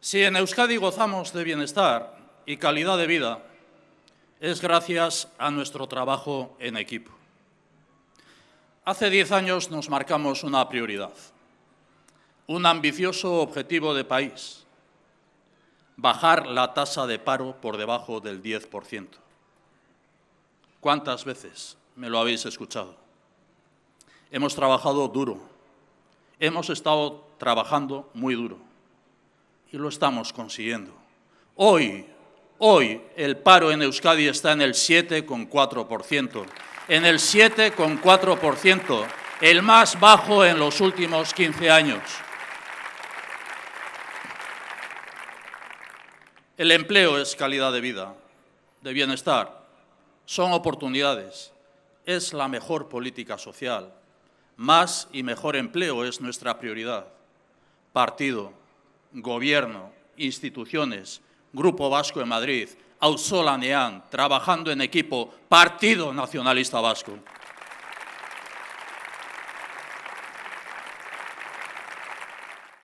Si en Euskadi gozamos de bienestar y calidad de vida, es gracias a nuestro trabajo en equipo. Hace diez años nos marcamos una prioridad, un ambicioso objetivo de país, bajar la tasa de paro por debajo del 10%. ¿Cuántas veces me lo habéis escuchado? Hemos trabajado duro, hemos estado trabajando muy duro y lo estamos consiguiendo. Hoy, hoy el paro en Euskadi está en el 7,4%, en el 7,4%, el más bajo en los últimos 15 años. El empleo es calidad de vida, de bienestar, son oportunidades, es la mejor política social. Más y mejor empleo es nuestra prioridad. Partido, gobierno, instituciones, Grupo Vasco en Madrid, Auzolanean, trabajando en equipo, Partido Nacionalista Vasco.